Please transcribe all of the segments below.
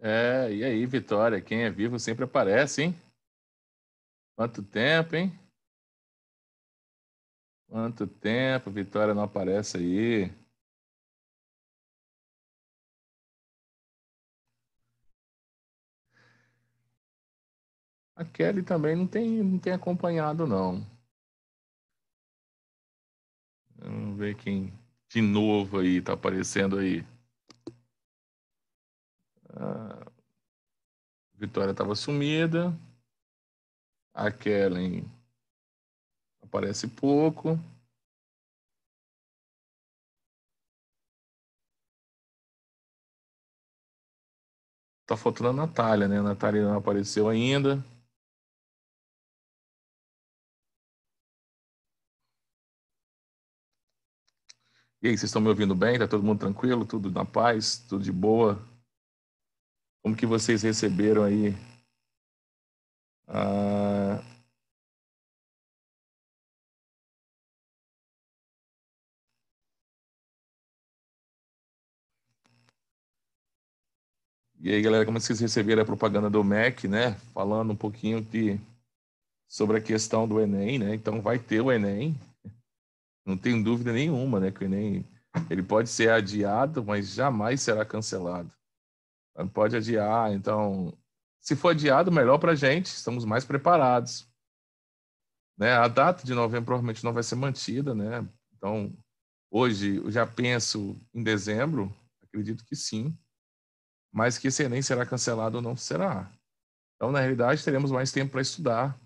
É, e aí, Vitória? Quem é vivo sempre aparece, hein? Quanto tempo, hein? Quanto tempo, Vitória não aparece aí. A Kelly também não tem, não tem acompanhado, não. Vamos ver quem de novo aí tá aparecendo aí. A Vitória estava sumida. A Kellen aparece pouco. Tá faltando a Natália, né? A Natália não apareceu ainda. E aí, vocês estão me ouvindo bem? Tá todo mundo tranquilo? Tudo na paz? Tudo de boa? Como que vocês receberam aí a... E aí, galera, como é vocês receberam a propaganda do MEC, né? Falando um pouquinho de, sobre a questão do Enem, né? Então, vai ter o Enem. Não tenho dúvida nenhuma, né? Que o Enem ele pode ser adiado, mas jamais será cancelado pode adiar. Então, se for adiado, melhor para a gente, estamos mais preparados. Né? A data de novembro provavelmente não vai ser mantida, né? Então, hoje eu já penso em dezembro, acredito que sim, mas que esse Enem será cancelado ou não será. Então, na realidade, teremos mais tempo para estudar.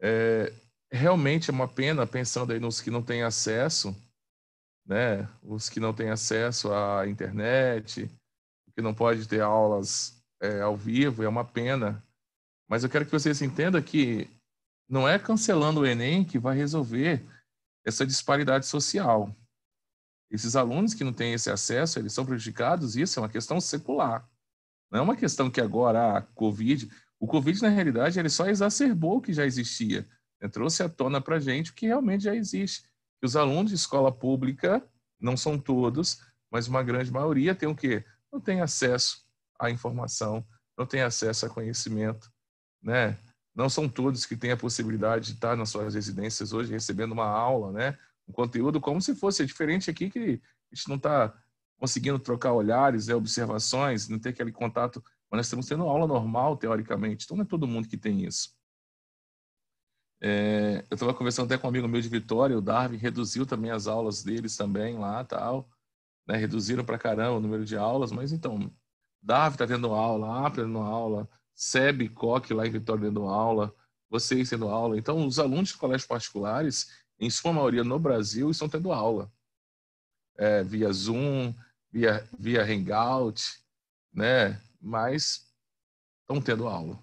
É, realmente é uma pena, pensando aí nos que não têm acesso, né? Os que não têm acesso à internet, que não pode ter aulas é, ao vivo, é uma pena. Mas eu quero que vocês entendam que não é cancelando o Enem que vai resolver essa disparidade social. Esses alunos que não têm esse acesso, eles são prejudicados, isso é uma questão secular. Não é uma questão que agora a ah, Covid... O Covid, na realidade, ele só exacerbou o que já existia. Né? Trouxe à tona para a gente o que realmente já existe. os alunos de escola pública, não são todos, mas uma grande maioria tem o quê? não tem acesso à informação, não tem acesso a conhecimento, né? Não são todos que têm a possibilidade de estar nas suas residências hoje recebendo uma aula, né? Um conteúdo como se fosse é diferente aqui que a gente não está conseguindo trocar olhares, né? observações, não ter aquele contato, mas nós estamos tendo aula normal teoricamente. Então não é todo mundo que tem isso. É, eu estava conversando até com um amigo meu de Vitória, o Darwin reduziu também as aulas deles também lá, tal né? Reduziram para caramba o número de aulas, mas então, Davi está tendo aula, APRA tendo aula, SEB, Coque lá em Vitória tendo aula, vocês tendo aula. Então, os alunos de colégios particulares, em sua maioria no Brasil, estão tendo aula. É, via Zoom, via, via Hangout, né? Mas estão tendo aula.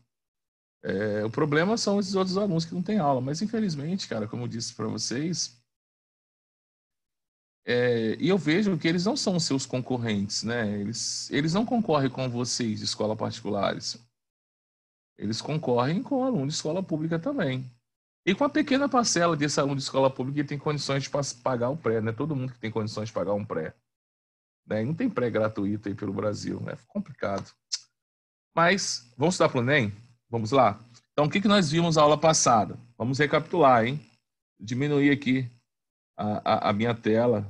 É, o problema são esses outros alunos que não têm aula, mas infelizmente, cara, como eu disse para vocês, é, e eu vejo que eles não são seus concorrentes, né? Eles, eles não concorrem com vocês de escola particulares. Eles concorrem com o aluno de escola pública também. E com a pequena parcela desse aluno de escola pública que tem condições de pagar o pré, né? Todo mundo que tem condições de pagar um pré. Né? Não tem pré gratuito aí pelo Brasil, né? Complicado. Mas vamos estudar para o Enem? Vamos lá? Então, o que, que nós vimos na aula passada? Vamos recapitular, hein? Diminuir aqui a, a, a minha tela.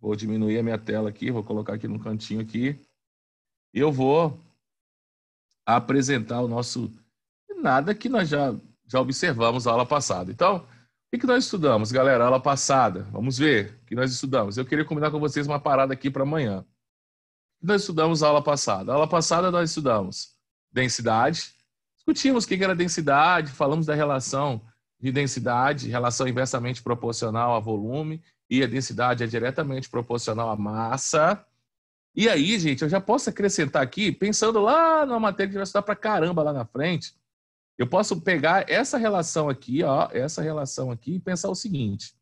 Vou diminuir a minha tela aqui, vou colocar aqui no cantinho aqui. Eu vou apresentar o nosso nada que nós já, já observamos a aula passada. Então, o que nós estudamos, galera? Aula passada. Vamos ver o que nós estudamos. Eu queria combinar com vocês uma parada aqui para amanhã. nós estudamos a aula passada? A aula passada nós estudamos densidade. Discutimos o que era densidade, falamos da relação de densidade, relação inversamente proporcional a volume, e a densidade é diretamente proporcional à massa. E aí, gente, eu já posso acrescentar aqui, pensando lá na matéria que vai estudar para caramba lá na frente, eu posso pegar essa relação aqui, ó, essa relação aqui e pensar o seguinte.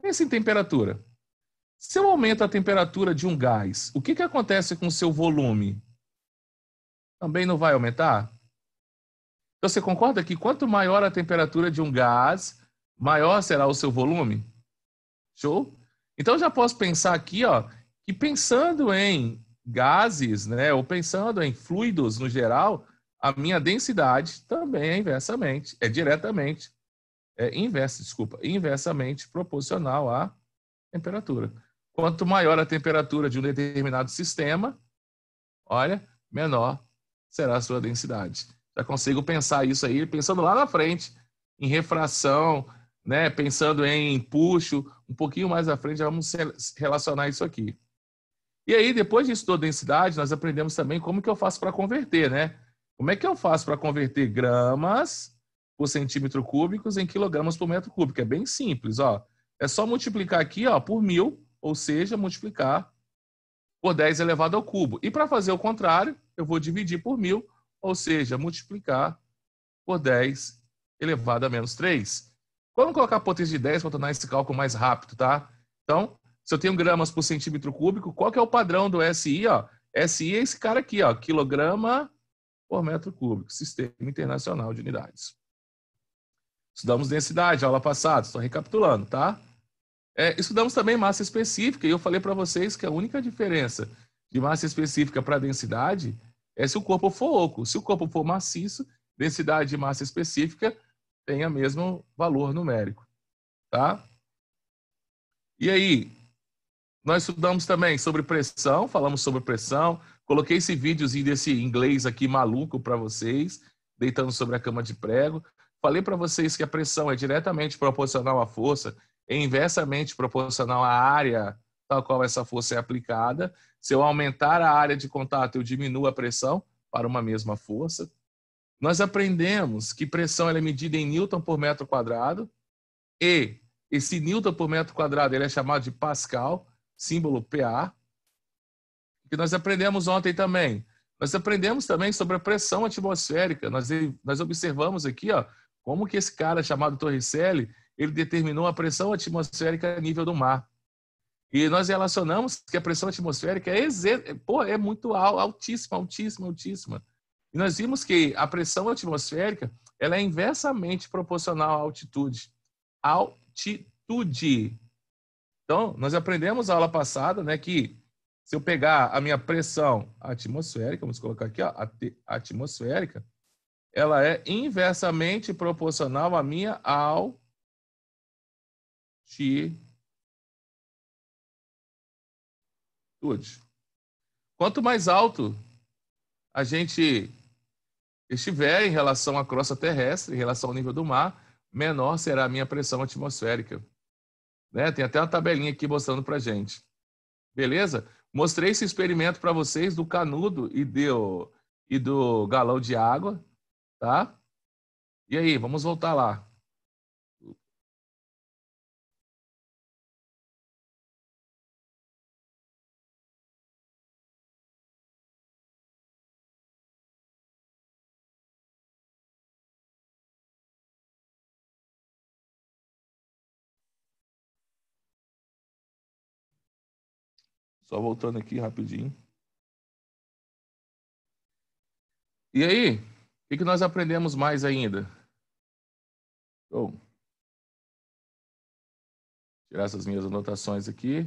Pensa em temperatura. Se eu aumento a temperatura de um gás, o que, que acontece com o seu volume? Também não vai aumentar? Então, você concorda que quanto maior a temperatura de um gás, maior será o seu volume? Show? Então, já posso pensar aqui, ó, que pensando em gases, né, ou pensando em fluidos no geral, a minha densidade também é inversamente, é diretamente, é inversa, desculpa, inversamente proporcional à temperatura. Quanto maior a temperatura de um determinado sistema, olha, menor será a sua densidade. Já consigo pensar isso aí, pensando lá na frente, em refração, né? pensando em puxo, um pouquinho mais à frente, já vamos relacionar isso aqui. E aí, depois de estudar densidade, nós aprendemos também como que eu faço para converter, né? Como é que eu faço para converter gramas por centímetro cúbicos em quilogramas por metro cúbico? É bem simples, ó. É só multiplicar aqui, ó, por mil, ou seja, multiplicar por 10 elevado ao cubo. E para fazer o contrário, eu vou dividir por mil, ou seja, multiplicar por 10 elevado a menos 3. Vamos colocar a potência de 10 para tornar esse cálculo mais rápido, tá? Então, se eu tenho gramas por centímetro cúbico, qual que é o padrão do SI? Ó? SI é esse cara aqui, ó, quilograma por metro cúbico, Sistema Internacional de Unidades. Estudamos densidade, aula passada, estou recapitulando, tá? É, estudamos também massa específica, e eu falei para vocês que a única diferença de massa específica para densidade é se o corpo for oco. Se o corpo for maciço, densidade de massa específica tem o mesmo valor numérico. Tá? E aí, nós estudamos também sobre pressão, falamos sobre pressão. Coloquei esse videozinho desse inglês aqui maluco para vocês, deitando sobre a cama de prego. Falei para vocês que a pressão é diretamente proporcional à força, é inversamente proporcional à área tal qual essa força é aplicada. Se eu aumentar a área de contato, eu diminuo a pressão para uma mesma força. Nós aprendemos que pressão é medida em newton por metro quadrado e esse newton por metro quadrado ele é chamado de pascal, símbolo PA. Que nós aprendemos ontem também. Nós aprendemos também sobre a pressão atmosférica. Nós, nós observamos aqui, ó, como que esse cara chamado Torricelli, ele determinou a pressão atmosférica a nível do mar. E nós relacionamos que a pressão atmosférica é, pô, é muito altíssima, altíssima, altíssima. E nós vimos que a pressão atmosférica ela é inversamente proporcional à altitude. Altitude. Então, nós aprendemos na aula passada né, que se eu pegar a minha pressão atmosférica, vamos colocar aqui, ó, atmosférica, ela é inversamente proporcional à minha altitude virtude. Quanto mais alto a gente estiver em relação à crosta terrestre, em relação ao nível do mar, menor será a minha pressão atmosférica. Né? Tem até uma tabelinha aqui mostrando para gente. Beleza? Mostrei esse experimento para vocês do canudo e, do, e do galão de água, tá? E aí, vamos voltar lá. Só voltando aqui rapidinho. E aí, o que, nós aprendemos mais ainda? Tirar essas minhas anotações aqui.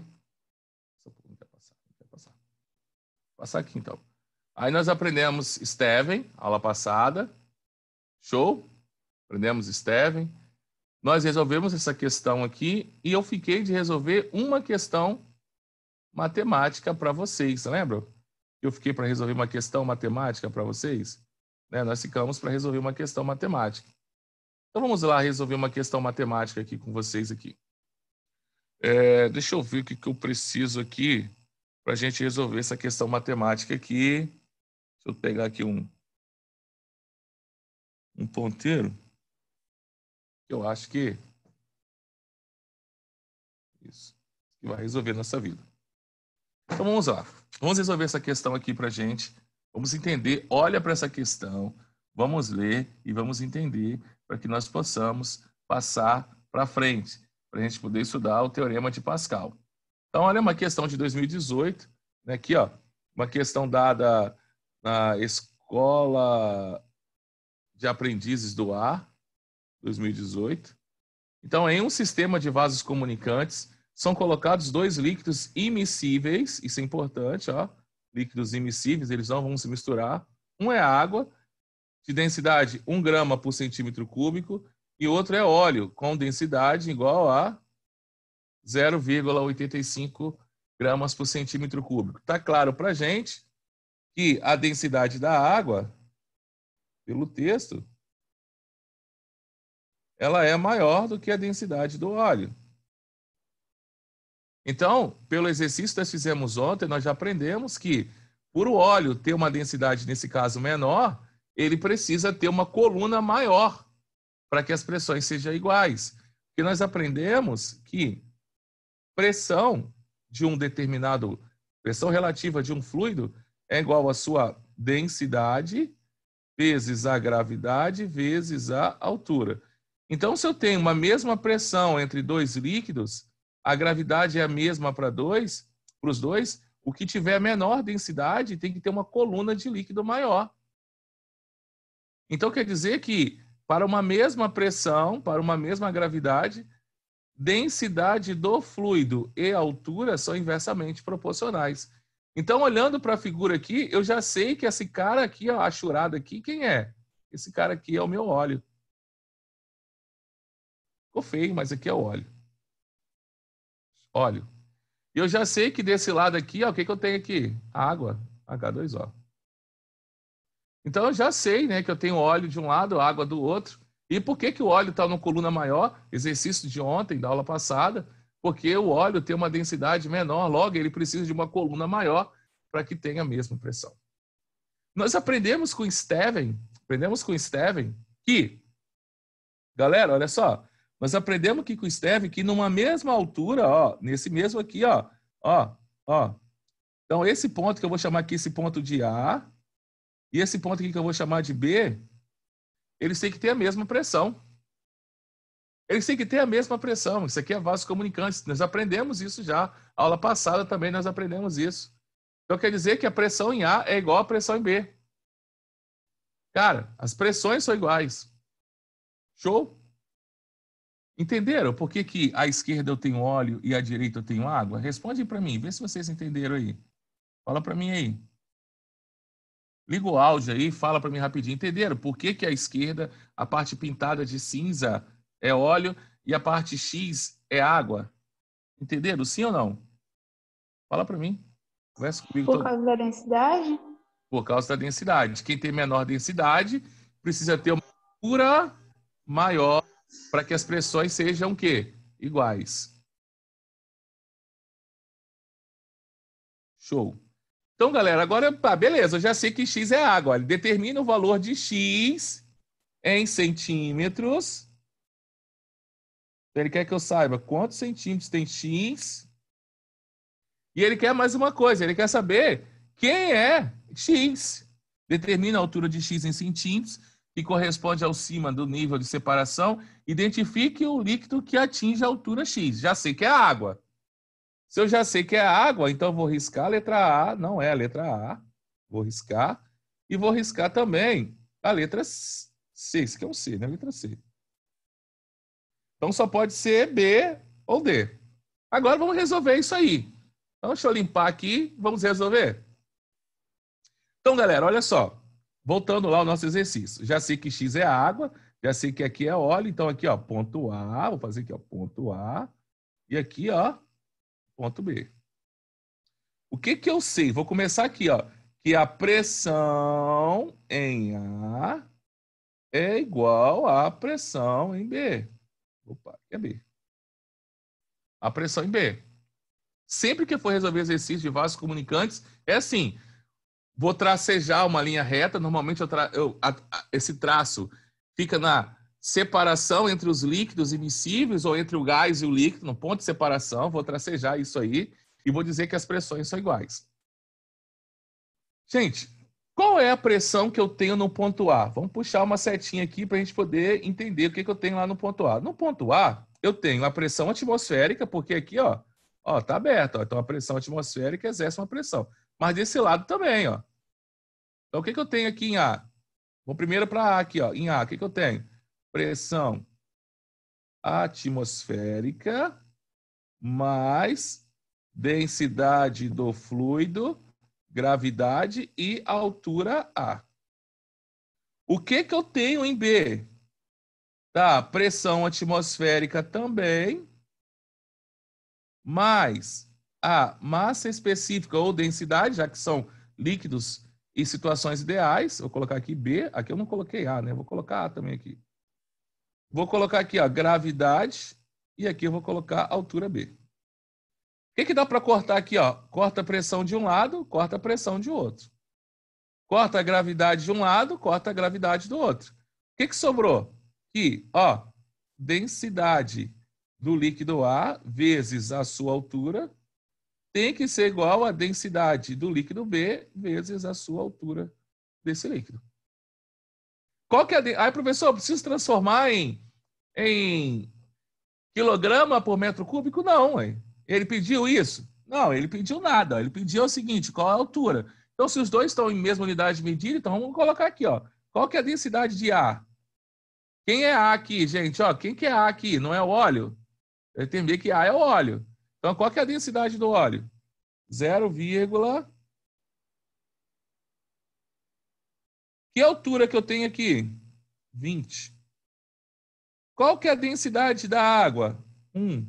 Não quer passar, não quer passar. Vou passar aqui então. Aí nós aprendemos Steven, aula passada. Show? Aprendemos Steven. Nós resolvemos essa questão aqui e eu fiquei de resolver uma questão matemática para vocês, lembra? Eu fiquei para resolver uma questão matemática para vocês? Né? Nós ficamos para resolver uma questão matemática. Então vamos lá resolver uma questão matemática aqui com vocês aqui. É, deixa eu ver o que, que eu preciso aqui para a gente resolver essa questão matemática aqui. Deixa eu pegar aqui um, um ponteiro. Eu acho que isso que vai resolver nossa vida. Então vamos lá. Vamos resolver essa questão aqui para gente. Vamos entender, olha para essa questão, vamos ler e vamos entender para que nós possamos passar para frente, para a gente poder estudar o Teorema de Pascal. Então, olha uma questão de 2018, né, aqui, ó, uma questão dada na Escola de Aprendizes do Ar, 2018. Então, em um sistema de vasos comunicantes, são colocados dois líquidos imissíveis, isso é importante, ó, líquidos imissíveis, eles não vão se misturar. Um é água, de densidade 1 grama por centímetro cúbico, e outro é óleo, com densidade igual a 0,85 gramas por centímetro cúbico. Está claro para a gente que a densidade da água, pelo texto, ela é maior do que a densidade do óleo. Então, pelo exercício que nós fizemos ontem, nós já aprendemos que, por o óleo ter uma densidade, nesse caso, menor, ele precisa ter uma coluna maior para que as pressões sejam iguais. E nós aprendemos que pressão de um determinado, pressão relativa de um fluido é igual à sua densidade vezes a gravidade vezes a altura. Então, se eu tenho uma mesma pressão entre dois líquidos, a gravidade é a mesma para dois, para os dois, o que tiver menor densidade tem que ter uma coluna de líquido maior. Então quer dizer que para uma mesma pressão, para uma mesma gravidade, densidade do fluido e altura são inversamente proporcionais. Então, olhando para a figura aqui, eu já sei que esse cara aqui, ó, a churada aqui, quem é? Esse cara aqui é o meu óleo. Ficou feio, mas aqui é o óleo óleo. E eu já sei que desse lado aqui, ó, o que, que eu tenho aqui? Água, H2O. Então eu já sei né, que eu tenho óleo de um lado, água do outro. E por que, que o óleo está na coluna maior? Exercício de ontem, da aula passada, porque o óleo tem uma densidade menor, logo ele precisa de uma coluna maior para que tenha a mesma pressão. Nós aprendemos com Steven, aprendemos com Steven que, galera, olha só, mas aprendemos aqui com o Steve que numa mesma altura, ó, nesse mesmo aqui, ó, ó, ó. Então, esse ponto que eu vou chamar aqui, esse ponto de A, e esse ponto aqui que eu vou chamar de B, eles têm que ter a mesma pressão. Eles têm que ter a mesma pressão. Isso aqui é vaso comunicante. Nós aprendemos isso já. A aula passada também nós aprendemos isso. Então quer dizer que a pressão em A é igual à pressão em B. Cara, as pressões são iguais. Show? Entenderam por que, que à esquerda eu tenho óleo e à direita eu tenho água? Responde para mim, vê se vocês entenderam aí. Fala para mim aí. Liga o áudio aí, fala para mim rapidinho. Entenderam por que, que à esquerda a parte pintada de cinza é óleo e a parte X é água? Entenderam? Sim ou não? Fala para mim. Conversa comigo. Por todo. causa da densidade? Por causa da densidade. Quem tem menor densidade precisa ter uma cura maior para que as pressões sejam que Iguais. Show. Então, galera, agora, beleza, eu já sei que x é água. Ele determina o valor de x em centímetros. Ele quer que eu saiba quantos centímetros tem x. E ele quer mais uma coisa, ele quer saber quem é x. Determina a altura de x em centímetros que corresponde ao cima do nível de separação, identifique o líquido que atinge a altura X. Já sei que é água. Se eu já sei que é água, então vou riscar a letra A, não é a letra A. Vou riscar. E vou riscar também a letra C, que é o C, né? A letra C. Então só pode ser B ou D. Agora vamos resolver isso aí. Então deixa eu limpar aqui, vamos resolver. Então, galera, olha só. Voltando lá ao nosso exercício. Já sei que X é água, já sei que aqui é óleo, então aqui, ó, ponto A, vou fazer aqui, ó, ponto A, e aqui, ó, ponto B. O que que eu sei? Vou começar aqui, ó, que a pressão em A é igual à pressão em B. Opa, é B. A pressão em B. Sempre que for resolver exercício de vasos comunicantes, é assim, vou tracejar uma linha reta. Normalmente, eu tra... eu, a, a, esse traço fica na separação entre os líquidos imiscíveis ou entre o gás e o líquido, no ponto de separação. Vou tracejar isso aí e vou dizer que as pressões são iguais. Gente, qual é a pressão que eu tenho no ponto A? Vamos puxar uma setinha aqui para a gente poder entender o que, que, eu tenho lá no ponto A. No ponto A, eu tenho a pressão atmosférica, porque aqui, ó, ó, tá aberto. Ó, então, a pressão atmosférica exerce uma pressão. Mas desse lado também, ó. Então, o que, que eu tenho aqui em A? Vou primeiro para A aqui, ó. Em A, o que, que eu tenho? Pressão atmosférica mais densidade do fluido, gravidade e altura A. O que, que eu tenho em B? Tá, pressão atmosférica também, mais a massa específica ou densidade, já que são líquidos e situações ideais. Vou colocar aqui B, aqui eu não coloquei A, né? Vou colocar A também aqui. Vou colocar aqui ó gravidade e aqui eu vou colocar altura B. O que, que dá para cortar aqui? Ó? Corta a pressão de um lado, corta a pressão de outro. Corta a gravidade de um lado, corta a gravidade do outro. O que, que sobrou? Que, ó, densidade do líquido A vezes a sua altura tem que ser igual à densidade do líquido B vezes a sua altura desse líquido. Qual que é a... De... Aí, professor, eu preciso transformar em, em quilograma por metro cúbico? Não, ué. ele pediu isso? Não, ele pediu nada. Ele pediu o seguinte, qual a altura? Então, se os dois estão em mesma unidade de medida, então vamos colocar aqui, ó. Qual que é a densidade de A? Quem é A aqui, gente? Ó, quem que é A aqui? Não é o óleo? Eu entendi que A é o óleo. Então, qual é a densidade do óleo? 0, que altura que eu tenho aqui? 20. Qual que é a densidade da água? 1.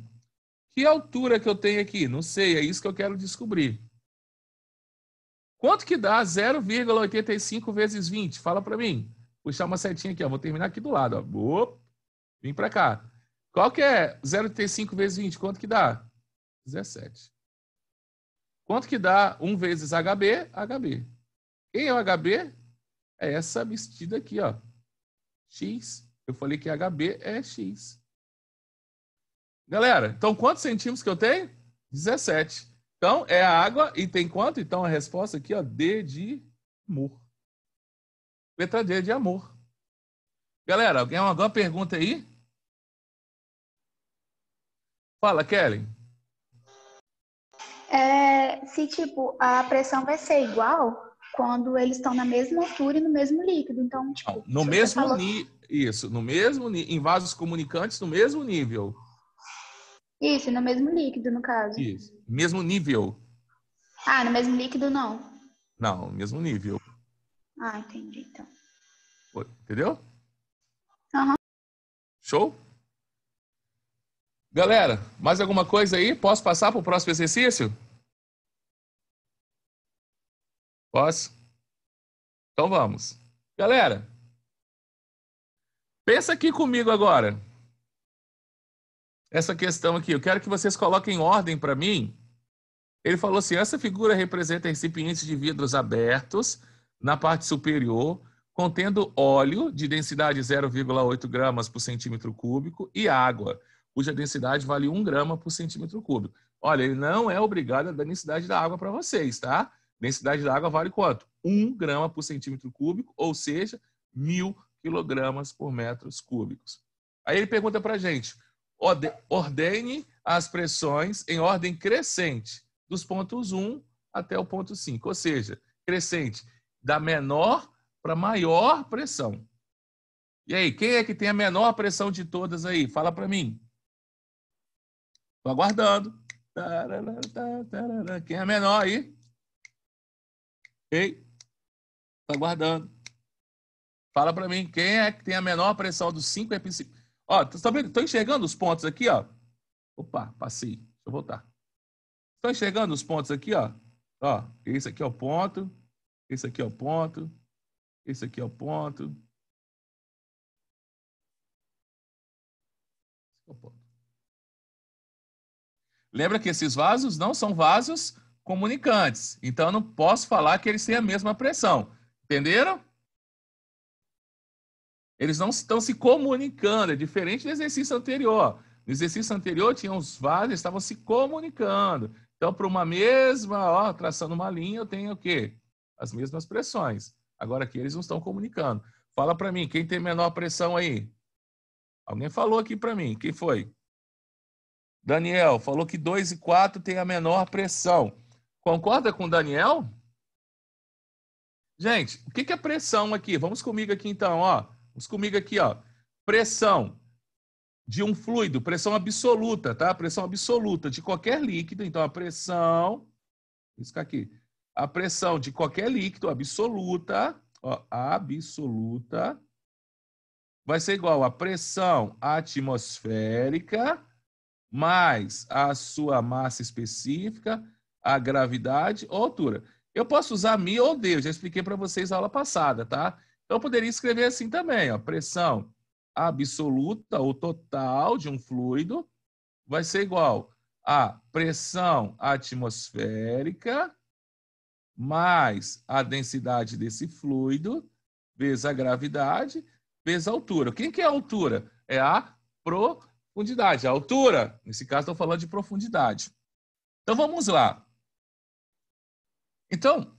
Que altura que eu tenho aqui? Não sei, é isso que eu quero descobrir. Quanto que dá 0,85 vezes 20? Fala para mim. Vou puxar uma setinha aqui, ó. vou terminar aqui do lado. Ó. Vim para cá. Qual que é 0,85 vezes 20? Quanto que dá? 17. Quanto que dá 1 vezes HB? HB. Quem é o HB? É essa vestida aqui, ó. X. Eu falei que HB é X. Galera, então quantos centímetros que eu tenho? 17. Então, é a água e tem quanto? Então, a resposta aqui, ó, D de amor. Letra D de amor. Galera, alguém alguma pergunta aí? Fala, Kelly é, se tipo a pressão vai ser igual quando eles estão na mesma altura e no mesmo líquido. Então, tipo, Não, no mesmo falou... nível, isso, no mesmo em vasos comunicantes no mesmo nível. Isso, no mesmo líquido, no caso. Isso. Mesmo nível. Ah, no mesmo líquido não. Não, mesmo nível. Ah, entendi então. Entendeu? Uhum. Show? Galera, mais alguma coisa aí? Posso passar para o próximo exercício? Posso? Então vamos. Galera, pensa aqui comigo agora. Essa questão aqui, eu quero que vocês coloquem ordem para mim. Ele falou assim: essa figura representa recipientes de vidros abertos na parte superior, contendo óleo de densidade 0,8 gramas por centímetro cúbico e água, cuja densidade vale 1 grama por centímetro cúbico. Olha, ele não é obrigado a dar densidade da água para vocês, tá? Densidade da água vale quanto? 1 grama por centímetro cúbico, ou seja, mil quilogramas por metros cúbicos. Aí ele pergunta para a gente, ordene as pressões em ordem crescente, dos pontos 1 até o ponto 5, ou seja, crescente da menor para maior pressão. E aí, quem é que tem a menor pressão de todas aí? Fala para mim. Estou aguardando. Quem é a menor aí? Ei, tá guardando. Fala para mim, quem é que tem a menor pressão dos cinco epicílios? Ó, tá Tô enxergando os pontos aqui, ó. Opa, passei. Deixa eu voltar. Estão enxergando os pontos aqui, ó? Ó, é esse aqui é o ponto, esse aqui é o ponto, esse aqui é o ponto. Lembra que esses vasos não são vasos comunicantes. Então, eu não posso falar que eles têm a mesma pressão. Entenderam? Eles não estão se comunicando, é diferente do exercício anterior. No exercício anterior, tinham os vasos, estavam se comunicando. Então, para uma mesma, ó, traçando uma linha, eu tenho o quê? As mesmas pressões. Agora aqui eles não estão comunicando. Fala para mim, quem tem menor pressão aí? Alguém falou aqui para mim, quem foi? Daniel falou que 2 e 4 tem a menor pressão. Concorda com o Daniel? Gente, o que é pressão aqui? Vamos comigo aqui então, ó. Vamos comigo aqui, ó. Pressão de um fluido, pressão absoluta, tá? Pressão absoluta de qualquer líquido. Então, a pressão. Isso tá aqui. A pressão de qualquer líquido absoluta, ó, absoluta, vai ser igual à pressão atmosférica mais a sua massa específica a gravidade ou a altura. Eu posso usar mi ou deus. eu já expliquei para vocês na aula passada, tá? Então, eu poderia escrever assim também, ó, pressão absoluta ou total de um fluido vai ser igual a pressão atmosférica mais a densidade desse fluido vezes a gravidade vezes a altura. Quem que é a altura? É a profundidade. A altura, nesse caso, estou falando de profundidade. Então vamos lá. Então,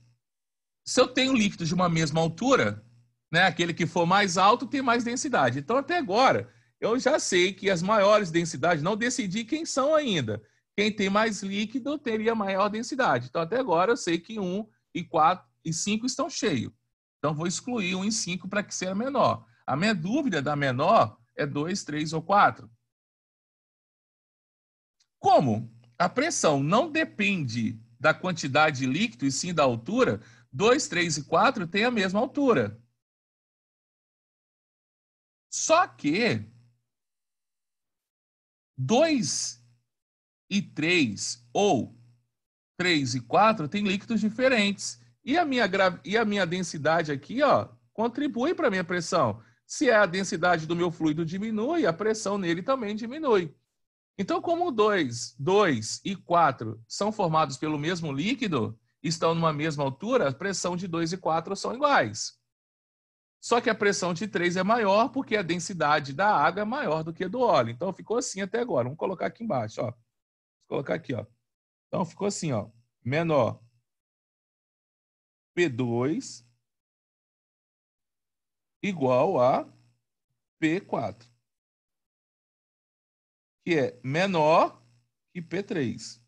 se eu tenho líquidos de uma mesma altura, né, aquele que for mais alto tem mais densidade. Então, até agora, eu já sei que as maiores densidades, não decidi quem são ainda. Quem tem mais líquido teria maior densidade. Então, até agora, eu sei que 1 e 4 e 5 estão cheios. Então, vou excluir 1 e 5 para que seja menor. A minha dúvida da menor é 2, 3 ou 4. Como a pressão não depende da quantidade de líquido e sim da altura, 2, 3 e 4 têm a mesma altura. Só que 2 e 3 ou 3 e 4 têm líquidos diferentes. E a minha, gra... e a minha densidade aqui ó, contribui para a minha pressão. Se é a densidade do meu fluido diminui, a pressão nele também diminui. Então, como 2, 2 e 4 são formados pelo mesmo líquido, estão numa mesma altura, a pressão de 2 e 4 são iguais. Só que a pressão de 3 é maior porque a densidade da água é maior do que a do óleo. Então ficou assim até agora. Vamos colocar aqui embaixo, ó. Vou colocar aqui, ó. Então ficou assim, ó. Menor P2 igual a P4 que é menor que P3.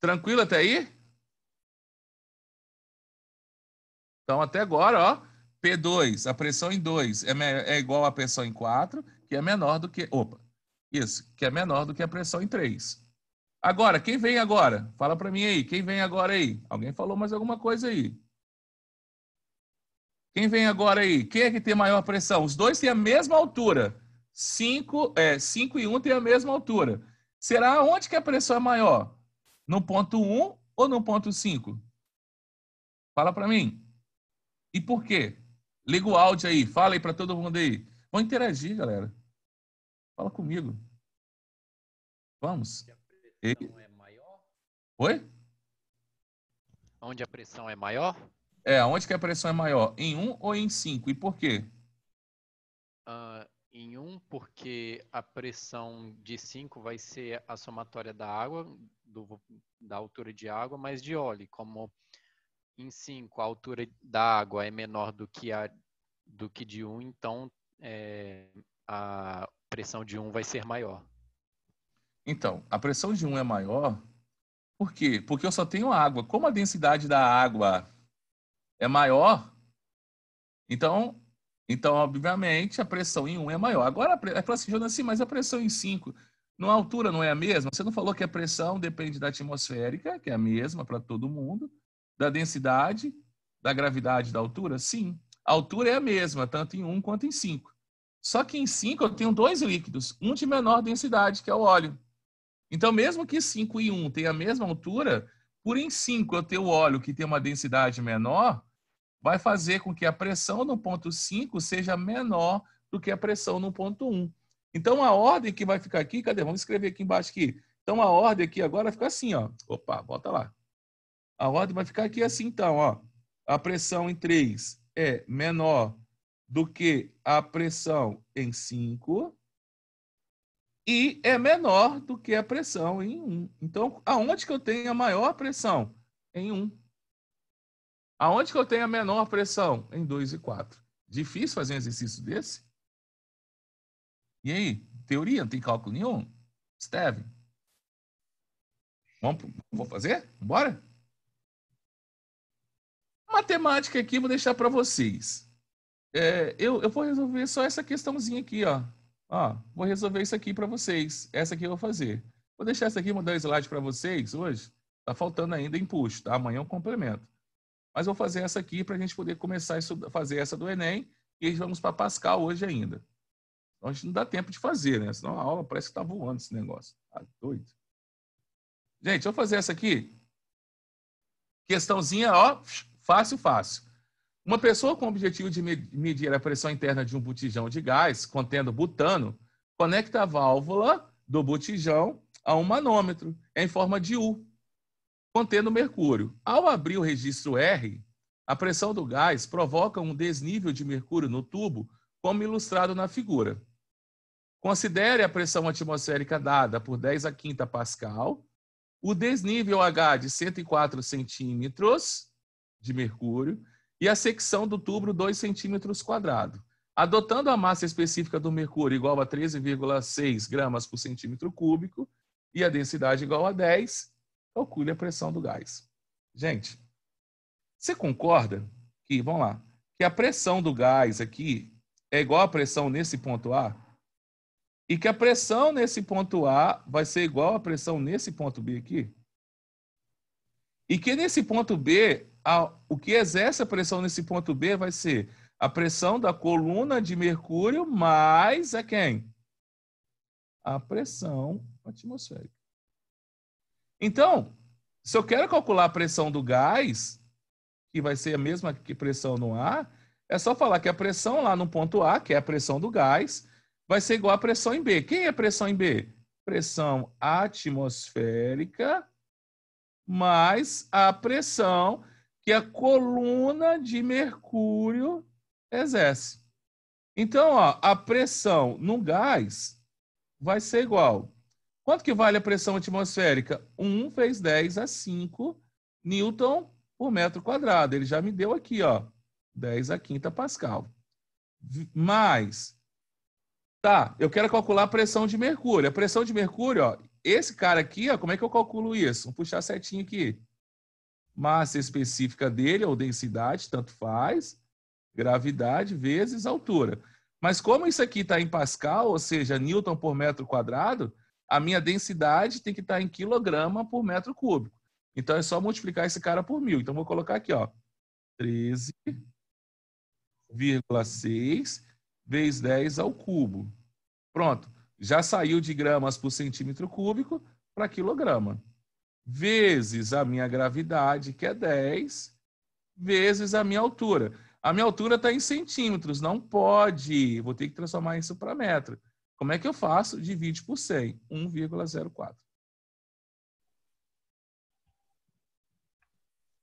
Tranquilo até aí? Então, até agora, ó, P2, a pressão em 2 é, é igual à pressão em 4, que é menor do que. Opa! Isso, que é menor do que a pressão em 3. Agora, quem vem agora? Fala para mim aí, quem vem agora aí? Alguém falou mais alguma coisa aí? Quem vem agora aí? Quem é que tem maior pressão? Os dois têm a mesma altura. 5 é, cinco e 1 um têm a mesma altura. Será onde que a pressão é maior? No ponto 1 um ou no ponto 5? Fala para mim. E por quê? Liga o áudio aí, fala aí para todo mundo aí. Vamos interagir, galera. Fala comigo. Vamos. Onde a pressão e... é maior? Oi? Onde a pressão é maior? É, onde que a pressão é maior? Em 1 um ou em 5? E por quê? Uh, em 1, um, porque a pressão de 5 vai ser a somatória da água, do, da altura de água, mais de óleo. Como em 5 a altura da água é menor do que a do que de 1, um, então é, a pressão de 1 vai ser maior. Então, a pressão de 1 é maior. Por quê? Porque eu só tenho água. Como a densidade da água é maior, então, então obviamente, a pressão em 1 um é maior. Agora, a classificando é assim, mas a pressão em 5, na altura não é a mesma? Você não falou que a pressão depende da atmosférica, que é a mesma para todo mundo, da densidade, da gravidade da altura? Sim. A altura é a mesma, tanto em 1 um quanto em 5. Só que em 5 eu tenho dois líquidos, um de menor densidade, que é o óleo. Então, mesmo que 5 e 1 um tenham a mesma altura, por em 5 eu tenho o óleo que tem uma densidade menor, vai fazer com que a pressão no ponto 5 seja menor do que a pressão no ponto 1. Um. Então, a ordem que vai ficar aqui, cadê? Vamos escrever aqui embaixo aqui. Então, a ordem aqui agora fica assim, ó. Opa, volta lá. A ordem vai ficar aqui assim, então, ó. A pressão em 3 é menor do que a pressão em 5 e é menor do que a pressão em 1. Um. Então, aonde que eu tenho a maior pressão? Em 1. Um. Aonde que eu tenho a menor pressão? Em 2 e 4. Difícil fazer um exercício desse? E aí? Teoria? Não tem cálculo nenhum? Steven? Vamos, fazer? Bora? Matemática aqui, vou deixar para vocês. É, eu, eu vou resolver só essa questãozinha aqui, ó. ó vou resolver isso aqui para vocês. Essa aqui eu vou fazer. Vou deixar essa aqui, mandar o um slide para vocês hoje. Tá faltando ainda empuxo, tá? Amanhã eu complemento. Mas vou fazer essa aqui para a gente poder começar a fazer essa do Enem e vamos para Pascal hoje ainda. Então a gente não dá tempo de fazer, né? Senão a aula parece que está voando esse negócio. Tá doido. Gente, vou fazer essa aqui. Questãozinha, ó, fácil, fácil. Uma pessoa com o objetivo de medir a pressão interna de um botijão de gás contendo butano conecta a válvula do botijão a um manômetro em forma de U contendo mercúrio. Ao abrir o registro R, a pressão do gás provoca um desnível de mercúrio no tubo, como ilustrado na figura. Considere a pressão atmosférica dada por 10 a quinta pascal, o desnível H de 104 centímetros de mercúrio e a secção do tubo 2 centímetros quadrado. Adotando a massa específica do mercúrio igual a 13,6 gramas por centímetro cúbico e a densidade igual a 10, calcule a pressão do gás. Gente, você concorda que, vamos lá, que a pressão do gás aqui é igual à pressão nesse ponto A? E que a pressão nesse ponto A vai ser igual à pressão nesse ponto B aqui? E que nesse ponto B, a, o que exerce a pressão nesse ponto B vai ser a pressão da coluna de mercúrio mais a quem? A pressão atmosférica. Então, se eu quero calcular a pressão do gás, que vai ser a mesma que pressão no ar, é só falar que a pressão lá no ponto A, que é a pressão do gás, vai ser igual à pressão em B. Quem é a pressão em B? Pressão atmosférica mais a pressão que a coluna de mercúrio exerce. Então, ó, a pressão no gás vai ser igual Quanto que vale a pressão atmosférica? 1 vezes 10 a 5 newton por metro quadrado. Ele já me deu aqui, ó, 10 a quinta pascal. Mais, tá, eu quero calcular a pressão de mercúrio. A pressão de mercúrio, ó, esse cara aqui, ó, como é que eu calculo isso? Vou puxar certinho aqui. Massa específica dele, ou densidade, tanto faz, gravidade vezes altura. Mas como isso aqui está em pascal, ou seja, newton por metro quadrado, a minha densidade tem que estar em quilograma por metro cúbico. Então é só multiplicar esse cara por mil. Então vou colocar aqui, ó, 13,6 vezes 10 ao cubo. Pronto, já saiu de gramas por centímetro cúbico para quilograma. Vezes a minha gravidade, que é 10, vezes a minha altura. A minha altura está em centímetros, não pode. Vou ter que transformar isso para metro. Como é que eu faço? Divide por 100, 1,04.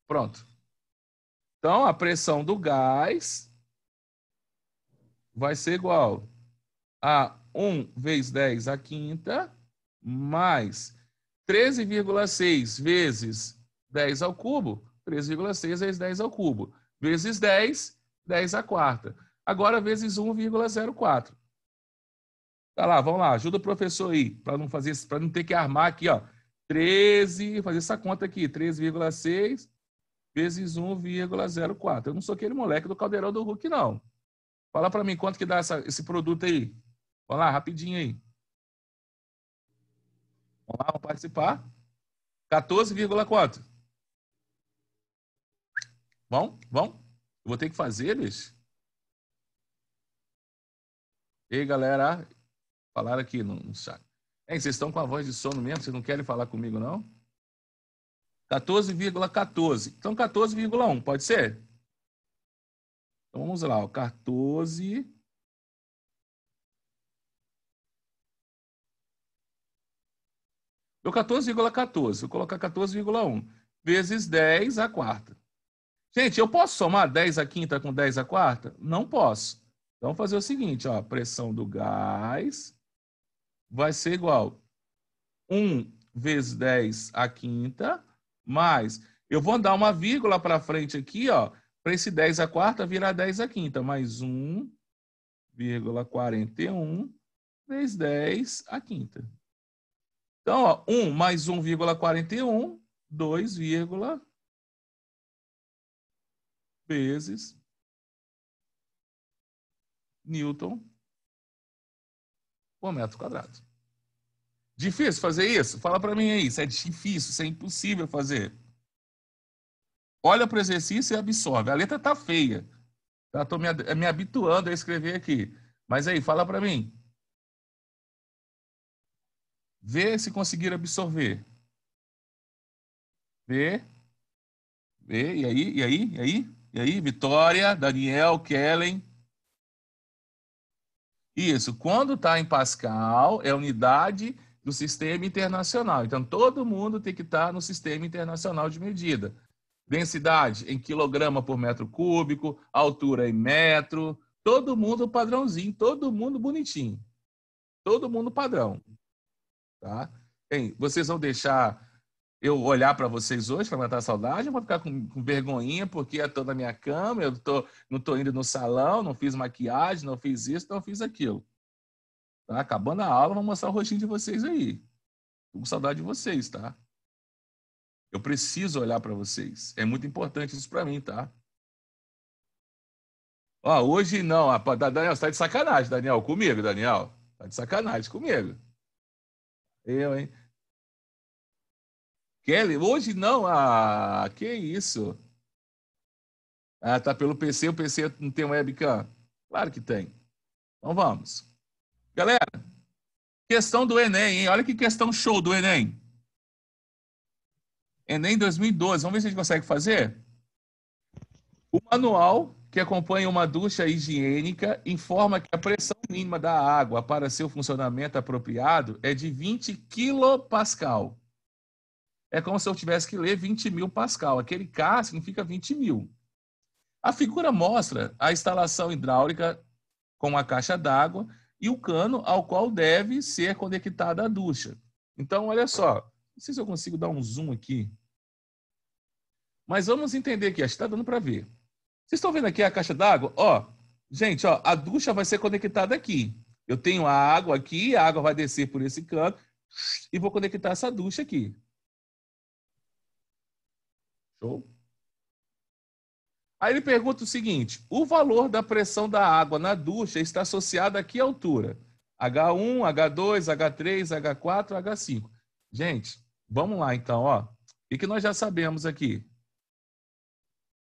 Pronto. Então, a pressão do gás vai ser igual a 1 vezes 10 à quinta, mais 13,6 vezes 10 ao cubo, 13,6 vezes 10 ao cubo, vezes 10, 10 à quarta. Agora, vezes 1,04. Tá lá, vamos lá, ajuda o professor aí, para não fazer, para não ter que armar aqui, ó. 13, fazer essa conta aqui, 13,6 vezes 1,04. Eu não sou aquele moleque do caldeirão do Hulk, não. Fala para mim quanto que dá essa, esse produto aí. Vamos lá, rapidinho aí. Vamos lá, vamos participar. 14,4. bom bom Eu vou ter que fazer eles. Ei, galera, Falaram aqui no, no chat. É, vocês estão com a voz de sono mesmo? Vocês não querem falar comigo, não? 14,14. ,14. Então, 14,1, pode ser? Então, vamos lá. Ó, 14... Deu 14,14. ,14. Vou colocar 14,1. Vezes 10 a quarta. Gente, eu posso somar 10 a quinta com 10 a quarta? Não posso. Então, vou fazer o seguinte, ó, pressão do gás vai ser igual 1 vezes 10 à quinta, mais. Eu vou andar uma vírgula para frente aqui, ó, para esse 10 à quarta virar 10 à quinta, mais 1,41 vezes 10 à quinta. Então, ó, 1 mais 1,41, 2, vezes Newton por metro quadrado. Difícil fazer isso? Fala para mim aí, isso é difícil, se é impossível fazer. Olha para o exercício e absorve. A letra tá feia. Estou me, me habituando a escrever aqui. Mas aí, fala para mim. Vê se conseguir absorver. Vê. Vê, e aí, e aí, e aí? E aí, Vitória, Daniel, Kellen, isso, quando está em Pascal, é unidade do sistema internacional. Então, todo mundo tem que estar tá no sistema internacional de medida. Densidade em quilograma por metro cúbico, altura em metro, todo mundo padrãozinho, todo mundo bonitinho. Todo mundo padrão. Tá? Bem, vocês vão deixar eu olhar para vocês hoje para matar a saudade, eu vou ficar com, com vergonhinha porque eu estou na minha cama, eu tô, não estou indo no salão, não fiz maquiagem, não fiz isso, não fiz aquilo. Tá? Acabando a aula, vou mostrar o rostinho de vocês aí. Tô com saudade de vocês, tá? Eu preciso olhar para vocês. É muito importante isso para mim, tá? Ó, hoje não. A, Daniel, você tá de sacanagem, Daniel. Comigo, Daniel. Tá de sacanagem comigo. Eu, hein? Kelly, hoje não. Ah, que isso? Ah, tá pelo PC, o PC não tem webcam. Claro que tem. Então vamos. Galera, questão do Enem, hein? Olha que questão show do Enem. Enem 2012. Vamos ver se a gente consegue fazer? O manual que acompanha uma ducha higiênica informa que a pressão mínima da água para seu funcionamento apropriado é de 20 kPa é como se eu tivesse que ler 20 mil Pascal. Aquele K significa 20 mil. A figura mostra a instalação hidráulica com a caixa d'água e o cano ao qual deve ser conectada a ducha. Então, olha só, não sei se eu consigo dar um zoom aqui. Mas vamos entender aqui, acho que está dando para ver. Vocês estão vendo aqui a caixa d'água? Ó, gente, ó, a ducha vai ser conectada aqui. Eu tenho a água aqui, a água vai descer por esse cano e vou conectar essa ducha aqui. Show? Aí ele pergunta o seguinte: o valor da pressão da água na ducha está associado a que altura? H1, H2, H3, H4, H5. Gente, vamos lá então, ó. O que nós já sabemos aqui?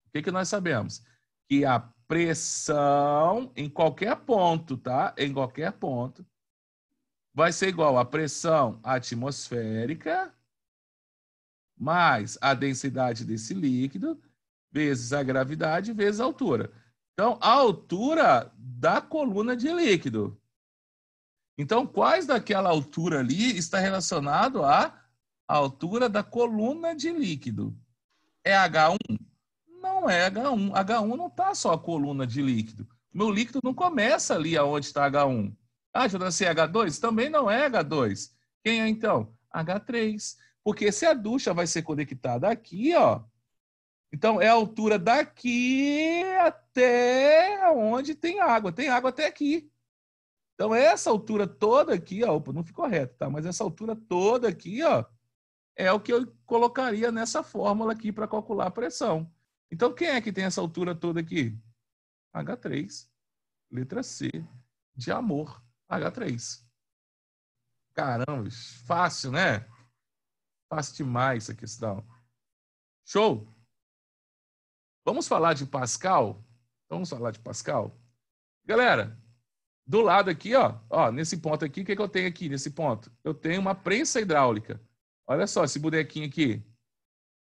O que, que nós sabemos? Que a pressão em qualquer ponto, tá? Em qualquer ponto, vai ser igual à pressão atmosférica mais a densidade desse líquido, vezes a gravidade, vezes a altura. Então, a altura da coluna de líquido. Então, quais daquela altura ali está relacionado à altura da coluna de líquido? É H1? Não é H1. H1 não está só a coluna de líquido. Meu líquido não começa ali aonde está H1. Ah, já é H2? Também não é H2. Quem é então? H3. Porque se a ducha vai ser conectada aqui, ó, então é a altura daqui até onde tem água. Tem água até aqui. Então essa altura toda aqui, ó, opa, não ficou reto, tá? Mas essa altura toda aqui, ó, é o que eu colocaria nessa fórmula aqui para calcular a pressão. Então quem é que tem essa altura toda aqui? H3, letra C, de amor, H3. Caramba, fácil, né? fácil demais essa questão. Show? Vamos falar de Pascal? Vamos falar de Pascal? Galera, do lado aqui, ó, ó nesse ponto aqui, o que, que eu tenho aqui nesse ponto? Eu tenho uma prensa hidráulica. Olha só esse bonequinho aqui.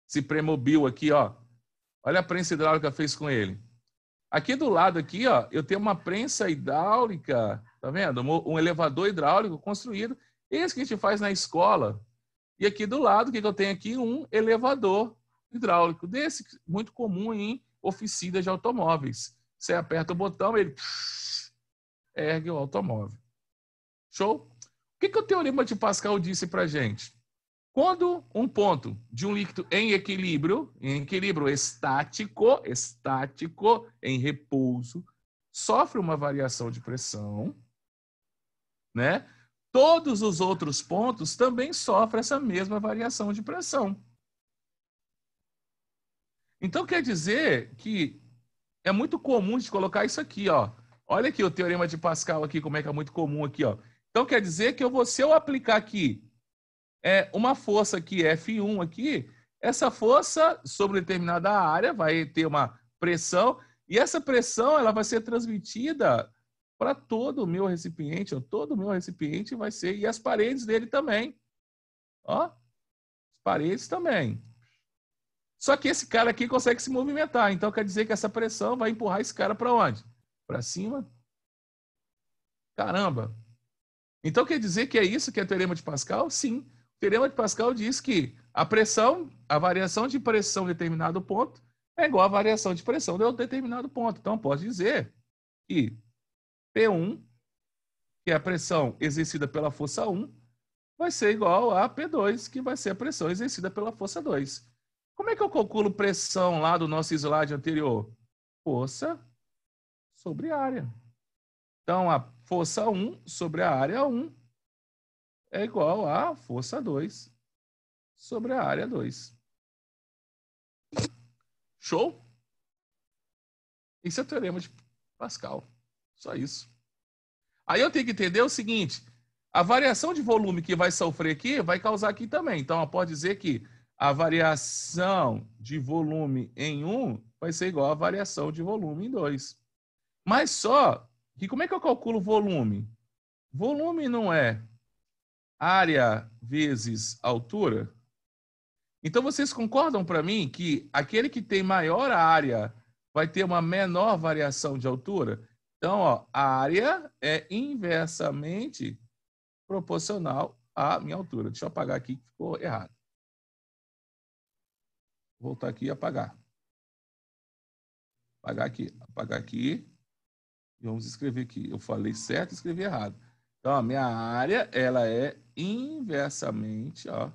Esse Premobil aqui, ó. Olha a prensa hidráulica fez com ele. Aqui do lado aqui, ó, eu tenho uma prensa hidráulica, tá vendo? Um elevador hidráulico construído. Esse que a gente faz na escola, e aqui do lado, o que, que eu tenho aqui? Um elevador hidráulico, desse muito comum em oficinas de automóveis. Você aperta o botão, ele ergue o automóvel. Show? O que, que o teorema de Pascal disse para gente? Quando um ponto de um líquido em equilíbrio, em equilíbrio estático, estático, em repouso, sofre uma variação de pressão, né? todos os outros pontos também sofrem essa mesma variação de pressão. Então quer dizer que é muito comum de colocar isso aqui, ó. Olha aqui o teorema de Pascal aqui, como é que é muito comum aqui, ó. Então quer dizer que eu vou, se eu aplicar aqui é, uma força aqui, F1 aqui, essa força sobre determinada área vai ter uma pressão e essa pressão ela vai ser transmitida para todo o meu recipiente, todo o meu recipiente vai ser, e as paredes dele também. Ó, paredes também. Só que esse cara aqui consegue se movimentar, então quer dizer que essa pressão vai empurrar esse cara para onde? Para cima? Caramba! Então quer dizer que é isso que é o teorema de Pascal? Sim. O teorema de Pascal diz que a pressão, a variação de pressão em determinado ponto é igual à variação de pressão de um determinado ponto. Então pode dizer que P1, que é a pressão exercida pela força 1, vai ser igual a P2, que vai ser a pressão exercida pela força 2. Como é que eu calculo pressão lá do nosso slide anterior? Força sobre área. Então, a força 1 sobre a área 1 é igual a força 2 sobre a área 2. Show? Esse é o teorema de Pascal. Só isso. Aí eu tenho que entender o seguinte: a variação de volume que vai sofrer aqui vai causar aqui também. Então, pode dizer que a variação de volume em 1 um vai ser igual à variação de volume em 2. Mas só que como é que eu calculo volume? Volume não é área vezes altura? Então vocês concordam para mim que aquele que tem maior área vai ter uma menor variação de altura? Então, ó, a área é inversamente proporcional à minha altura. Deixa eu apagar aqui que ficou errado. Vou voltar aqui e apagar. Apagar aqui, apagar aqui. E vamos escrever aqui. Eu falei certo, escrevi errado. Então, a minha área, ela é inversamente, ó,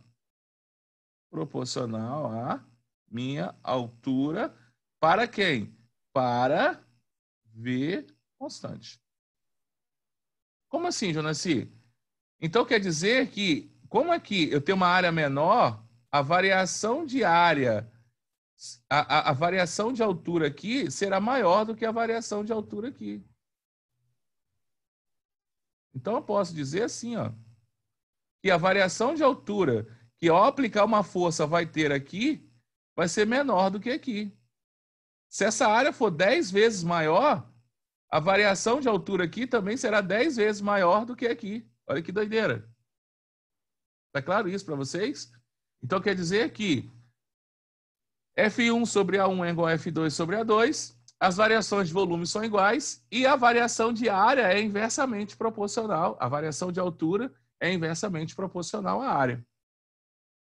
proporcional à minha altura para quem? Para ver constante. Como assim, Jonassi? Então quer dizer que, como aqui é eu tenho uma área menor, a variação de área, a, a, a variação de altura aqui será maior do que a variação de altura aqui. Então eu posso dizer assim, ó, que a variação de altura que ao aplicar uma força vai ter aqui vai ser menor do que aqui. Se essa área for 10 vezes maior, a variação de altura aqui também será 10 vezes maior do que aqui. Olha que doideira. Está claro isso para vocês? Então quer dizer que F1 sobre A1 é igual a F2 sobre A2, as variações de volume são iguais e a variação de área é inversamente proporcional, a variação de altura é inversamente proporcional à área.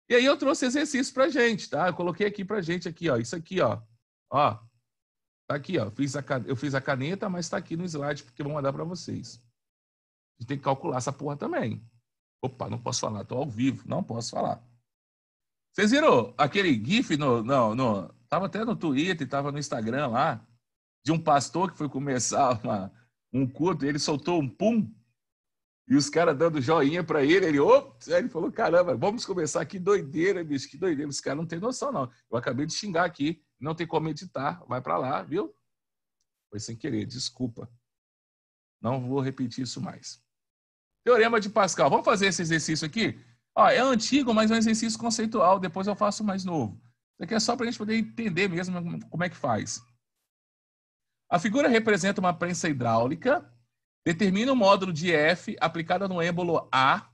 E aí eu trouxe exercício para gente, tá? Eu coloquei aqui para gente aqui, ó, isso aqui, ó, ó, Tá aqui, ó. Fiz a, eu fiz a caneta, mas está aqui no slide porque eu vou mandar para vocês. A gente tem que calcular essa porra também. Opa, não posso falar, tô ao vivo, não posso falar. Vocês viram aquele GIF no, no, no. Tava até no Twitter, tava no Instagram lá, de um pastor que foi começar uma, um culto, ele soltou um pum, e os caras dando joinha para ele, ele, opa, ele falou, caramba, vamos começar, que doideira, bicho, que doideira, os caras não tem noção, não. Eu acabei de xingar aqui não tem como editar, vai para lá, viu? Foi sem querer, desculpa. Não vou repetir isso mais. Teorema de Pascal. Vamos fazer esse exercício aqui? Ó, é antigo, mas é um exercício conceitual. Depois eu faço mais novo. Isso aqui é só para a gente poder entender mesmo como é que faz. A figura representa uma prensa hidráulica. Determina o um módulo de F aplicado no êmbolo A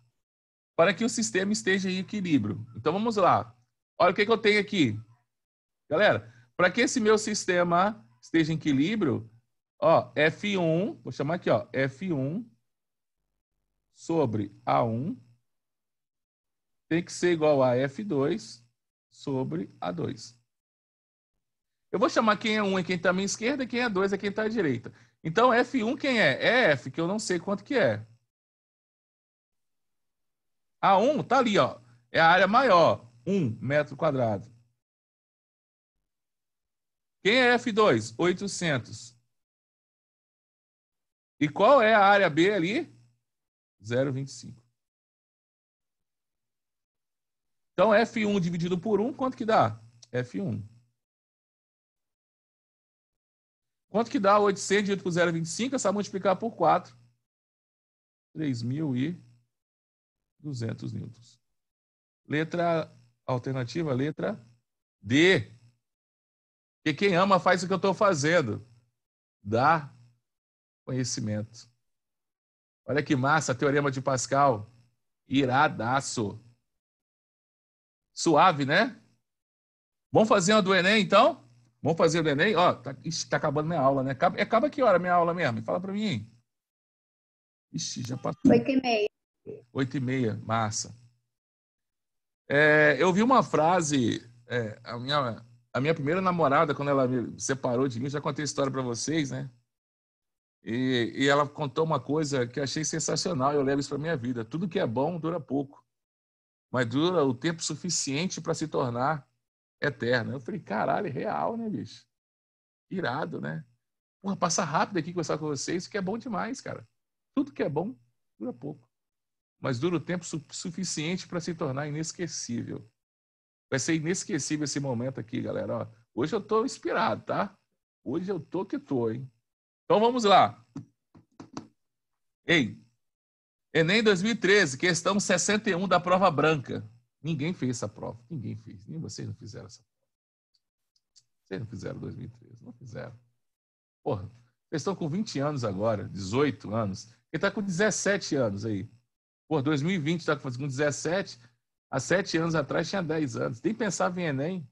para que o sistema esteja em equilíbrio. Então vamos lá. Olha o que, que eu tenho aqui. Galera, para que esse meu sistema esteja em equilíbrio, ó, F1, vou chamar aqui, ó, F1 sobre A1 tem que ser igual a F2 sobre A2. Eu vou chamar quem é 1 é quem está à minha esquerda, e quem é 2 é quem está à direita. Então, F1 quem é? É F, que eu não sei quanto que é. A1 está ali, ó. É a área maior, 1 metro quadrado. Quem é F2? 800. E qual é a área B ali? 0,25. Então, F1 dividido por 1, quanto que dá? F1. Quanto que dá 800 dividido por 0,25? É só multiplicar por 4. 3.200 N. Letra alternativa, letra D. Porque quem ama faz o que eu estou fazendo. Dá conhecimento. Olha que massa, Teorema de Pascal. Iradaço. Suave, né? Vamos fazer uma do Enem, então? Vamos fazer o Enem? Ó, tá, ixi, tá acabando minha aula, né? Acaba, acaba que hora minha aula mesmo? Fala para mim. Ixi, já passou. Oito e meia. Oito e meia, massa. É, eu vi uma frase, é, a minha a minha primeira namorada, quando ela me separou de mim, já contei a história para vocês, né? E, e, ela contou uma coisa que eu achei sensacional, eu levo isso para minha vida. Tudo que é bom dura pouco, mas dura o tempo suficiente para se tornar eterno. Eu falei, caralho, é real, né, bicho? Irado, né? Porra, passa rápido aqui conversar com vocês, que é bom demais, cara. Tudo que é bom dura pouco, mas dura o tempo su suficiente para se tornar inesquecível. Vai ser inesquecível esse momento aqui, galera. Ó, hoje eu estou inspirado, tá? Hoje eu tô que tô, hein? Então vamos lá. Ei, Enem 2013, questão 61 da prova branca. Ninguém fez essa prova. Ninguém fez. Nem vocês não fizeram essa prova. Vocês não fizeram 2013. Não fizeram. Porra, vocês estão com 20 anos agora, 18 anos. E está com 17 anos aí. Porra, 2020 está com 17. Há sete anos atrás tinha dez anos. Nem pensava em Enem.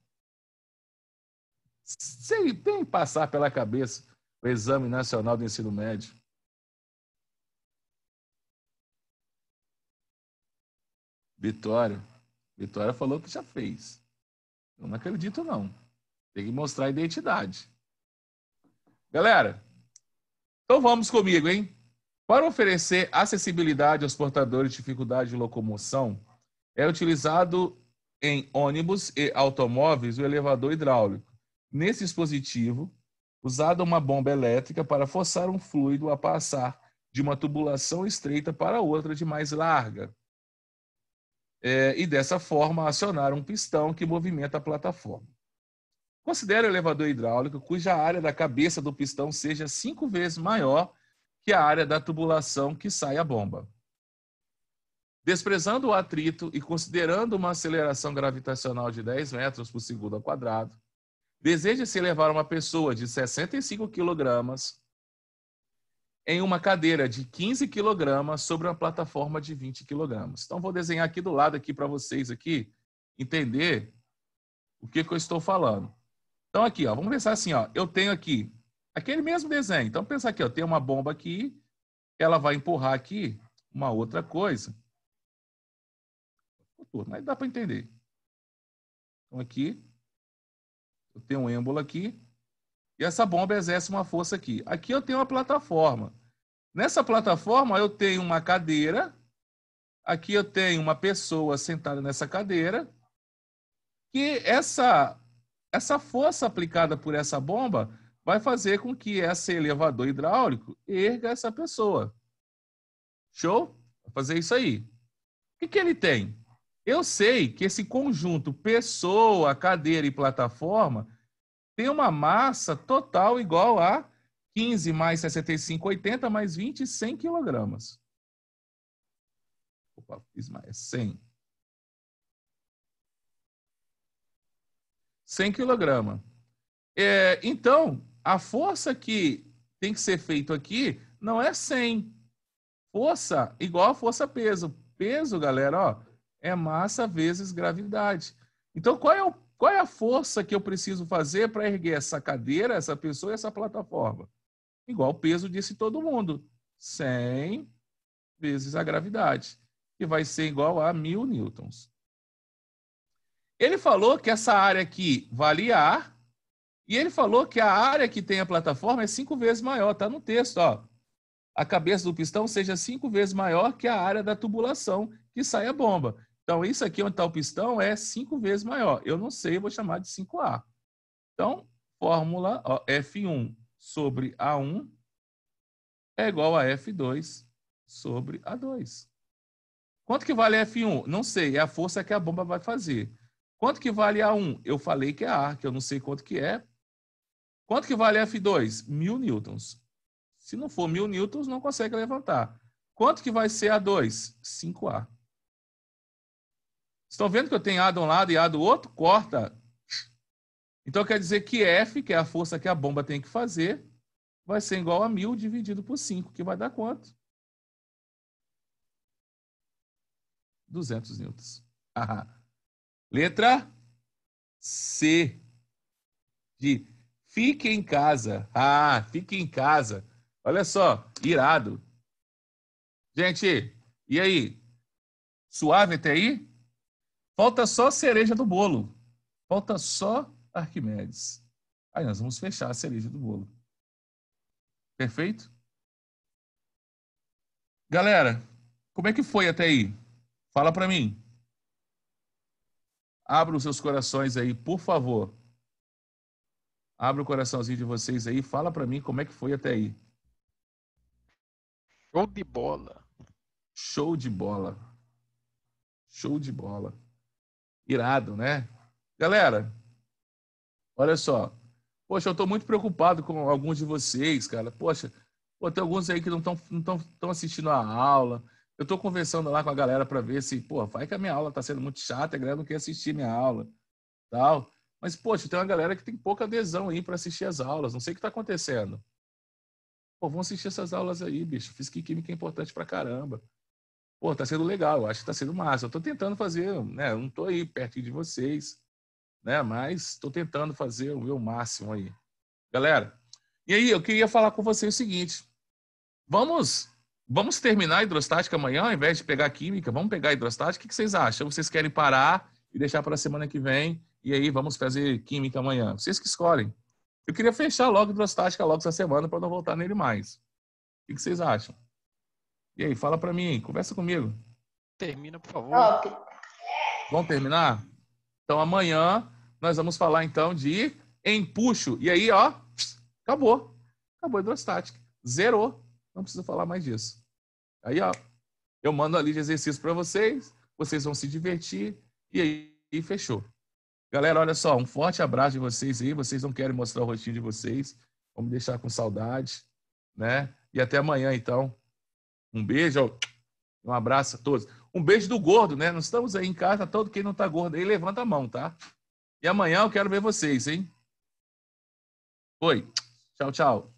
Sem bem né, passar pela cabeça o Exame Nacional do Ensino Médio. Vitória. Vitória falou que já fez. Eu não acredito, não. Tem que mostrar a identidade. Galera, então vamos comigo, hein? Para oferecer acessibilidade aos portadores de dificuldade de locomoção, é utilizado em ônibus e automóveis o elevador hidráulico. Nesse dispositivo, usada uma bomba elétrica para forçar um fluido a passar de uma tubulação estreita para outra de mais larga. É, e dessa forma acionar um pistão que movimenta a plataforma. Considere o elevador hidráulico cuja área da cabeça do pistão seja cinco vezes maior que a área da tubulação que sai a bomba. Desprezando o atrito e considerando uma aceleração gravitacional de 10 metros por segundo ao quadrado, deseja-se levar uma pessoa de 65 quilogramas em uma cadeira de 15 quilogramas sobre uma plataforma de 20 quilogramas. Então, vou desenhar aqui do lado aqui para vocês aqui entender o que, que, eu estou falando. Então, aqui, ó, vamos pensar assim, ó, eu tenho aqui aquele mesmo desenho. Então, pensar aqui, ó, tem uma bomba aqui, ela vai empurrar aqui uma outra coisa mas dá para entender. Então aqui, eu tenho um êmbolo aqui, e essa bomba exerce uma força aqui. Aqui eu tenho uma plataforma. Nessa plataforma eu tenho uma cadeira, aqui eu tenho uma pessoa sentada nessa cadeira, que essa, essa força aplicada por essa bomba vai fazer com que esse elevador hidráulico erga essa pessoa. Show? Vai fazer isso aí. O que, que ele tem? Eu sei que esse conjunto pessoa, cadeira e plataforma tem uma massa total igual a 15 mais 65, 80 mais 20, 100 quilogramas. Opa, fiz mais, 100. É 100 quilograma. É, então, a força que tem que ser feito aqui não é 100. Força igual a força peso. Peso, galera, ó, é massa vezes gravidade. Então, qual é, o, qual é a força que eu preciso fazer para erguer essa cadeira, essa pessoa e essa plataforma? Igual o peso disse todo mundo: 100 vezes a gravidade, que vai ser igual a mil newtons. Ele falou que essa área aqui vale A, e ele falou que a área que tem a plataforma é cinco vezes maior, está no texto, ó. A cabeça do pistão seja cinco vezes maior que a área da tubulação que sai a bomba. Então, isso aqui onde está o pistão é 5 vezes maior. Eu não sei, eu vou chamar de 5A. Então, fórmula ó, F1 sobre A1 é igual a F2 sobre A2. Quanto que vale F1? Não sei, é a força que a bomba vai fazer. Quanto que vale A1? Eu falei que é A, que eu não sei quanto que é. Quanto que vale F2? Mil newtons. Se não for mil newtons, não consegue levantar. Quanto que vai ser A2? 5A. Estão vendo que eu tenho A de um lado e A do outro? Corta. Então quer dizer que F, que é a força que a bomba tem que fazer, vai ser igual a 1.000 dividido por 5, que vai dar quanto? 200 newtons. Ah, letra C. De fique em casa. Ah, fique em casa. Olha só, irado. Gente, e aí? Suave até aí? Falta só a cereja do bolo. Falta só Arquimedes. Aí nós vamos fechar a cereja do bolo. Perfeito? Galera, como é que foi até aí? Fala para mim. Abra os seus corações aí, por favor. Abra o coraçãozinho de vocês aí, fala para mim como é que foi até aí. Show de bola. Show de bola. Show de bola. Irado, né? Galera, olha só. Poxa, eu estou muito preocupado com alguns de vocês, cara. Poxa, pô, tem alguns aí que não estão não estão assistindo a aula. Eu estou conversando lá com a galera para ver se, pô, vai que a minha aula está sendo muito chata, a galera não quer assistir minha aula. Tal. Mas, poxa, tem uma galera que tem pouca adesão aí para assistir as aulas. Não sei o que está acontecendo. Pô, vão assistir essas aulas aí, bicho. Física e Química é importante pra caramba pô, tá sendo legal, acho que tá sendo massa. Eu tô tentando fazer, né? Eu não tô aí pertinho de vocês, né? Mas tô tentando fazer o meu máximo aí. Galera, e aí eu queria falar com vocês o seguinte. Vamos vamos terminar a hidrostática amanhã, ao invés de pegar química, vamos pegar a hidrostática. O que vocês acham? Vocês querem parar e deixar para a semana que vem? E aí vamos fazer química amanhã. Vocês que escolhem. Eu queria fechar logo a hidrostática logo essa semana para não voltar nele mais. O que vocês acham? E aí, fala para mim, conversa comigo. Termina, por favor. Ok. Vamos terminar? Então amanhã nós vamos falar então de empuxo. E aí, ó, acabou. Acabou a hidrostática. Zerou. Não precisa falar mais disso. Aí, ó, eu mando ali de exercício para vocês, vocês vão se divertir e aí e fechou. Galera, olha só, um forte abraço de vocês aí. Vocês não querem mostrar o rostinho de vocês. Vamos deixar com saudade, né? E até amanhã, então. Um beijo, um abraço a todos. Um beijo do gordo, né? Nós estamos aí em casa, todo quem não está gordo aí, levanta a mão, tá? E amanhã eu quero ver vocês, hein? Oi. Tchau, tchau.